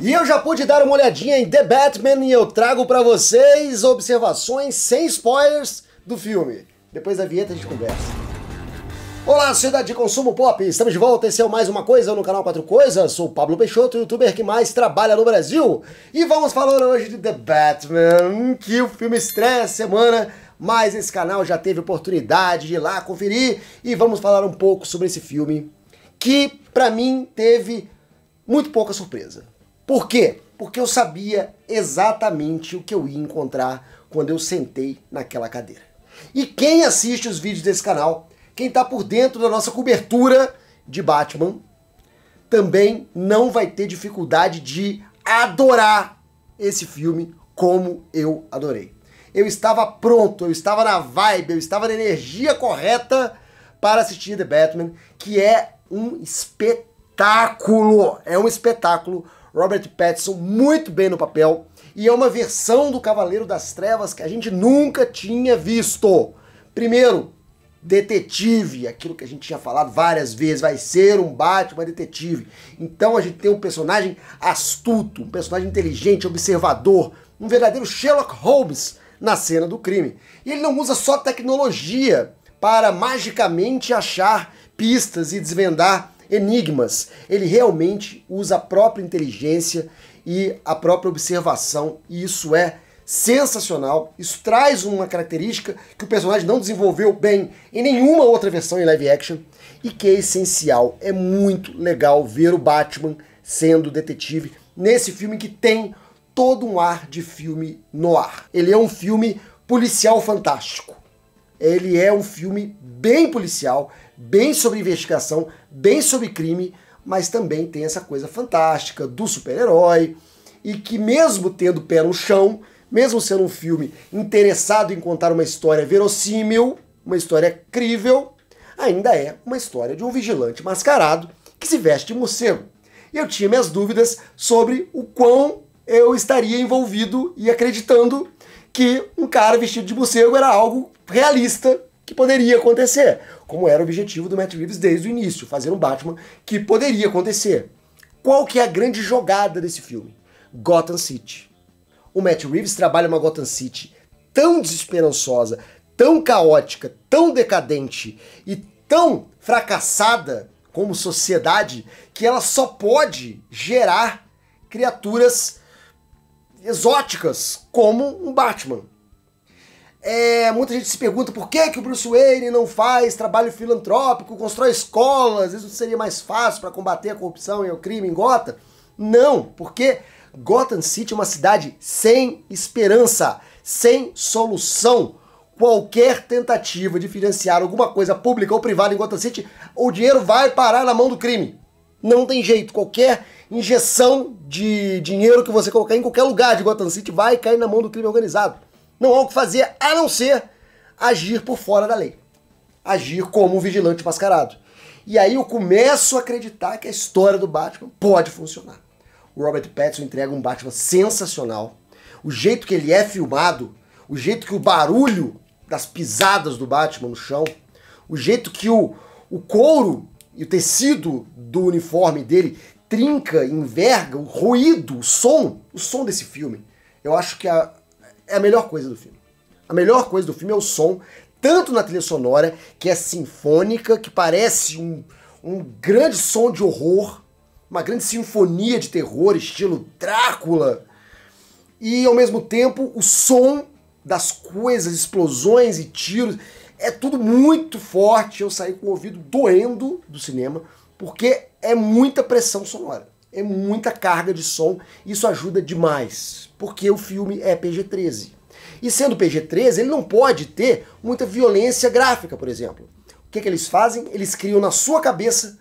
E eu já pude dar uma olhadinha em The Batman e eu trago para vocês observações sem spoilers do filme. Depois da vinheta a gente conversa. Olá, sociedade de consumo pop! Estamos de volta, esse é o Mais Uma Coisa no canal Quatro Coisas. Sou o Pablo Peixoto, youtuber que mais trabalha no Brasil. E vamos falar hoje de The Batman, que o filme estreia semana, mas esse canal já teve oportunidade de ir lá conferir. E vamos falar um pouco sobre esse filme, que para mim teve muito pouca surpresa. Por quê? Porque eu sabia exatamente o que eu ia encontrar quando eu sentei naquela cadeira. E quem assiste os vídeos desse canal, quem está por dentro da nossa cobertura de Batman, também não vai ter dificuldade de adorar esse filme como eu adorei. Eu estava pronto, eu estava na vibe, eu estava na energia correta para assistir The Batman, que é um espetáculo, é um espetáculo Robert Pattinson muito bem no papel e é uma versão do Cavaleiro das Trevas que a gente nunca tinha visto. Primeiro, detetive, aquilo que a gente tinha falado várias vezes, vai ser um Batman detetive. Então a gente tem um personagem astuto, um personagem inteligente, observador, um verdadeiro Sherlock Holmes na cena do crime. E ele não usa só tecnologia para magicamente achar pistas e desvendar enigmas. Ele realmente usa a própria inteligência e a própria observação, e isso é sensacional. Isso traz uma característica que o personagem não desenvolveu bem em nenhuma outra versão em live action e que é essencial. É muito legal ver o Batman sendo detetive nesse filme que tem todo um ar de filme no ar. Ele é um filme policial fantástico. Ele é um filme bem policial, bem sobre investigação, bem sobre crime, mas também tem essa coisa fantástica do super-herói e que mesmo tendo pé no chão, mesmo sendo um filme interessado em contar uma história verossímil, uma história crível, ainda é uma história de um vigilante mascarado que se veste de morcego. E eu tinha minhas dúvidas sobre o quão eu estaria envolvido e acreditando que um cara vestido de morcego era algo realista que poderia acontecer, como era o objetivo do Matt Reeves desde o início, fazer um Batman que poderia acontecer. Qual que é a grande jogada desse filme? Gotham City. O Matt Reeves trabalha uma Gotham City tão desesperançosa, tão caótica, tão decadente e tão fracassada como sociedade que ela só pode gerar criaturas exóticas, como um Batman. É, muita gente se pergunta por que, que o Bruce Wayne não faz trabalho filantrópico, constrói escolas, isso seria mais fácil para combater a corrupção e o crime em Gotham? Não, porque Gotham City é uma cidade sem esperança, sem solução. Qualquer tentativa de financiar alguma coisa pública ou privada em Gotham City, o dinheiro vai parar na mão do crime. Não tem jeito, qualquer injeção de dinheiro que você colocar em qualquer lugar de Gotham City vai cair na mão do crime organizado. Não há o que fazer a não ser agir por fora da lei. Agir como um vigilante mascarado. E aí eu começo a acreditar que a história do Batman pode funcionar. O Robert Pattinson entrega um Batman sensacional. O jeito que ele é filmado, o jeito que o barulho das pisadas do Batman no chão, o jeito que o, o couro e o tecido do uniforme dele trinca, enverga, o ruído, o som, o som desse filme. Eu acho que a, é a melhor coisa do filme. A melhor coisa do filme é o som, tanto na trilha sonora, que é sinfônica, que parece um, um grande som de horror, uma grande sinfonia de terror, estilo Drácula, e ao mesmo tempo o som das coisas, explosões e tiros, é tudo muito forte. Eu saí com o ouvido doendo do cinema, porque é muita pressão sonora, é muita carga de som. Isso ajuda demais, porque o filme é PG-13. E sendo PG-13, ele não pode ter muita violência gráfica, por exemplo. O que, que eles fazem? Eles criam na sua cabeça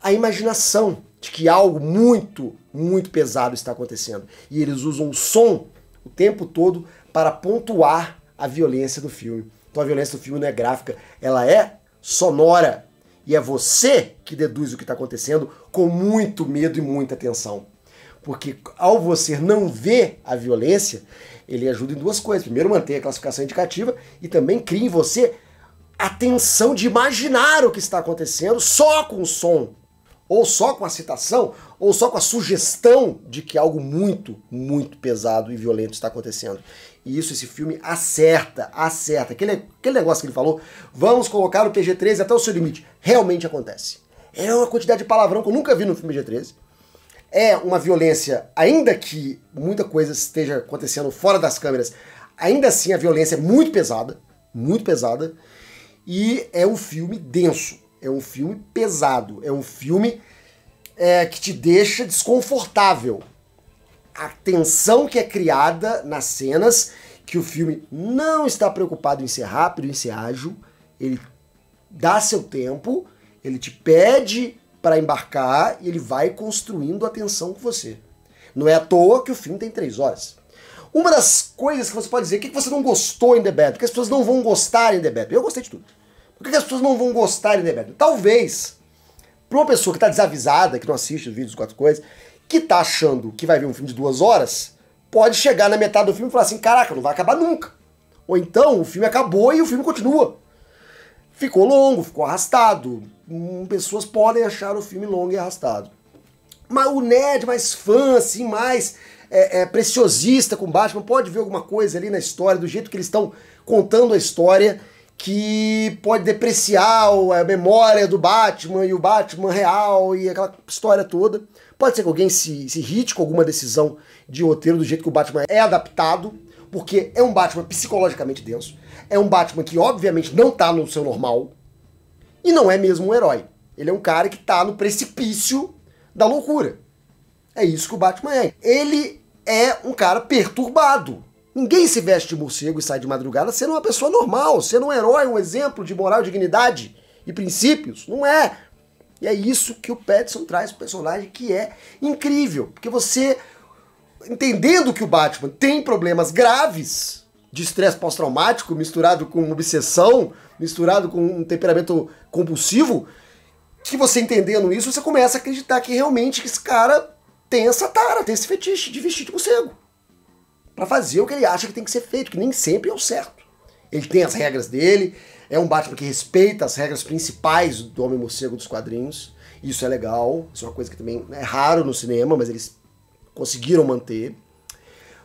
a imaginação de que algo muito, muito pesado está acontecendo. E eles usam o som o tempo todo para pontuar a violência do filme. Então a violência do filme não é gráfica, ela é sonora. E é você que deduz o que está acontecendo com muito medo e muita atenção. Porque ao você não ver a violência, ele ajuda em duas coisas. Primeiro, manter a classificação indicativa e também cria em você a tensão de imaginar o que está acontecendo só com o som, ou só com a citação, ou só com a sugestão de que algo muito, muito pesado e violento está acontecendo. E isso esse filme acerta, acerta. Aquele, aquele negócio que ele falou, vamos colocar o PG-13 até o seu limite. Realmente acontece. É uma quantidade de palavrão que eu nunca vi no filme g 13 É uma violência, ainda que muita coisa esteja acontecendo fora das câmeras, ainda assim a violência é muito pesada, muito pesada. E é um filme denso, é um filme pesado, é um filme é, que te deixa desconfortável a tensão que é criada nas cenas, que o filme não está preocupado em ser rápido, em ser ágil, ele dá seu tempo, ele te pede para embarcar e ele vai construindo a tensão com você. Não é à toa que o filme tem três horas. Uma das coisas que você pode dizer, o que você não gostou em The Battle? Porque as pessoas não vão gostar em The Battle. Eu gostei de tudo. Por que as pessoas não vão gostar em The Battle? Talvez, para uma pessoa que está desavisada, que não assiste os vídeos, quatro coisas, que tá achando que vai ver um filme de duas horas, pode chegar na metade do filme e falar assim: caraca, não vai acabar nunca. Ou então o filme acabou e o filme continua. Ficou longo, ficou arrastado. Hum, pessoas podem achar o filme longo e arrastado. Mas o nerd mais fã, assim, mais é, é, preciosista com Batman, pode ver alguma coisa ali na história, do jeito que eles estão contando a história, que pode depreciar a memória do Batman e o Batman real e aquela história toda. Pode ser que alguém se, se irrite com alguma decisão de roteiro do jeito que o Batman é adaptado, porque é um Batman psicologicamente denso, é um Batman que obviamente não tá no seu normal e não é mesmo um herói. Ele é um cara que tá no precipício da loucura. É isso que o Batman é. Ele é um cara perturbado. Ninguém se veste de morcego e sai de madrugada sendo uma pessoa normal, sendo um herói, um exemplo de moral, dignidade e princípios. Não é. E é isso que o Pattinson traz para o personagem, que é incrível. Porque você, entendendo que o Batman tem problemas graves de estresse pós-traumático, misturado com obsessão, misturado com um temperamento compulsivo, que você entendendo isso, você começa a acreditar que realmente esse cara tem essa tara, tem esse fetiche de vestir de morcego. para fazer o que ele acha que tem que ser feito, que nem sempre é o certo. Ele tem as regras dele, é um Batman que respeita as regras principais do Homem-Morcego dos quadrinhos. Isso é legal. Isso é uma coisa que também é raro no cinema, mas eles conseguiram manter.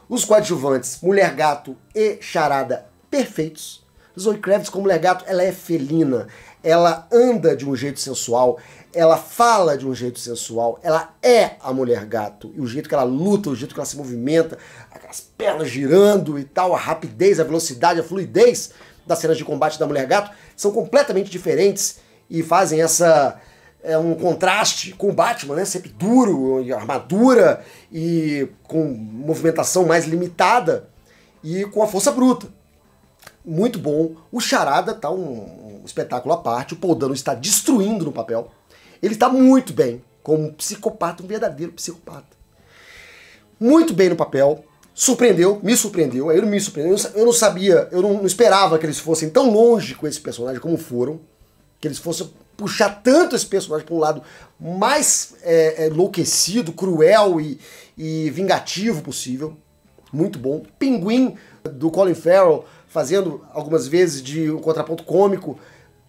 Os coadjuvantes, Mulher Gato e Charada, perfeitos. Zoe Kravitz como Mulher Gato, ela é felina. Ela anda de um jeito sensual, ela fala de um jeito sensual, ela é a Mulher Gato. E o jeito que ela luta, o jeito que ela se movimenta, aquelas pernas girando e tal, a rapidez, a velocidade, a fluidez das cenas de combate da Mulher Gato são completamente diferentes e fazem essa é um contraste com o Batman, né? Sempre duro, e armadura e com movimentação mais limitada e com a força bruta. Muito bom. O Charada tá um, um espetáculo à parte. O Paul Dano está destruindo no papel. Ele está muito bem, como um psicopata, um verdadeiro psicopata. Muito bem no papel surpreendeu, me surpreendeu, ele me surpreendeu. Eu não sabia, eu não, esperava que eles fossem tão longe com esse personagem como foram, que eles fossem puxar tanto esse personagem para um lado mais é, é, enlouquecido, cruel e, e vingativo possível. Muito bom. Pinguim do Colin Farrell fazendo algumas vezes de um contraponto cômico.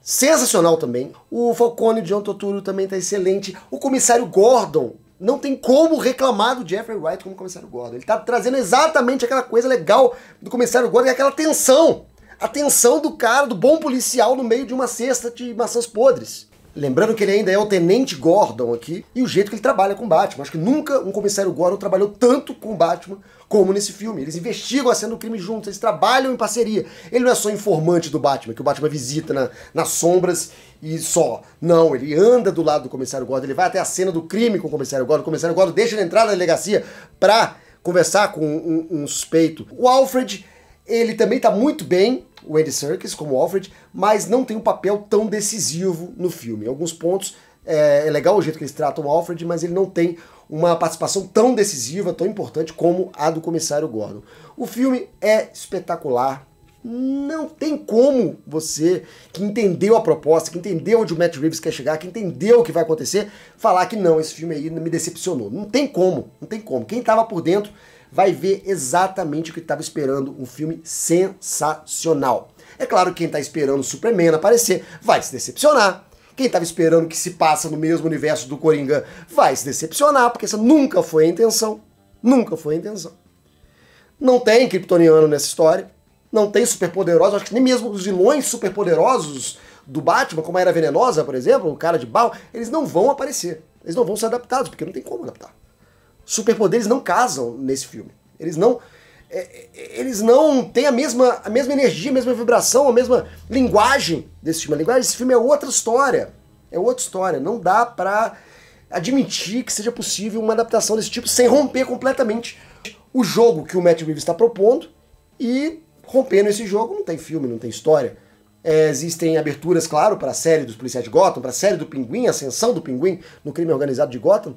Sensacional também. O Falcone de John Turturro também está excelente. O comissário Gordon não tem como reclamar do Jeffrey Wright como comissário Gordon. Ele tá trazendo exatamente aquela coisa legal do comissário Gordon, é aquela tensão. A tensão do cara, do bom policial no meio de uma cesta de maçãs podres. Lembrando que ele ainda é o Tenente Gordon aqui, e o jeito que ele trabalha com Batman. Acho que nunca um comissário Gordon trabalhou tanto com Batman como nesse filme. Eles investigam a cena do crime juntos, eles trabalham em parceria. Ele não é só informante do Batman, que o Batman visita na, nas sombras e só. Não, ele anda do lado do comissário Gordon, ele vai até a cena do crime com o comissário Gordon. O comissário Gordon deixa ele entrar na delegacia pra conversar com um, um suspeito. O Alfred, ele também tá muito bem, o Andy Serkis como Alfred, mas não tem um papel tão decisivo no filme. Em alguns pontos é, é legal o jeito que eles tratam o Alfred, mas ele não tem uma participação tão decisiva, tão importante como a do comissário Gordon. O filme é espetacular. Não tem como você, que entendeu a proposta, que entendeu onde o Matt Reeves quer chegar, que entendeu o que vai acontecer, falar que não, esse filme aí me decepcionou. Não tem como, não tem como. Quem estava por dentro vai ver exatamente o que estava esperando, um filme sensacional. É claro que quem está esperando o Superman aparecer vai se decepcionar, quem estava esperando que se passa no mesmo universo do Coringa vai se decepcionar, porque essa nunca foi a intenção. Nunca foi a intenção. Não tem kryptoniano nessa história. Não tem superpoderosos. Acho que nem mesmo os vilões superpoderosos do Batman, como a Era Venenosa, por exemplo, o cara de Bal, eles não vão aparecer. Eles não vão ser adaptados, porque não tem como adaptar. Superpoderes não casam nesse filme. Eles não é, é, é, eles não têm a mesma, a mesma energia, a mesma vibração, a mesma linguagem desse filme. A linguagem desse filme é outra história. É outra história. Não dá pra admitir que seja possível uma adaptação desse tipo sem romper completamente o jogo que o Matt Reeves está propondo e rompendo esse jogo não tem filme, não tem história. É, existem aberturas, claro, para a série dos policiais de Gotham, para a série do Pinguim, Ascensão do Pinguim no crime organizado de Gotham.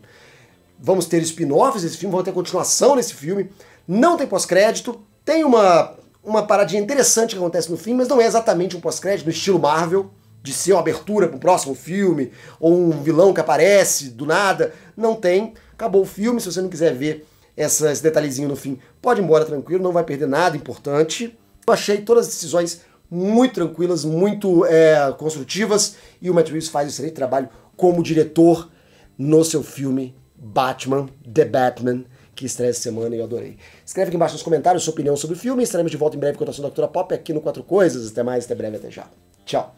Vamos ter spin-offs desse filme, vamos ter continuação nesse filme não tem pós-crédito, tem uma, uma paradinha interessante que acontece no fim, mas não é exatamente um pós-crédito no estilo Marvel, de ser uma abertura para um próximo filme, ou um vilão que aparece do nada. Não tem. Acabou o filme, se você não quiser ver esses esse detalhezinho no fim, pode ir embora tranquilo, não vai perder nada importante. Eu achei todas as decisões muito tranquilas, muito é, construtivas, e o Matt Reeves faz um excelente trabalho como diretor no seu filme Batman, The Batman, que estreia essa semana e eu adorei. Escreve aqui embaixo nos comentários sua opinião sobre o filme. Estaremos de volta em breve com a da cultura pop aqui no Quatro Coisas. Até mais, até breve, até já. Tchau.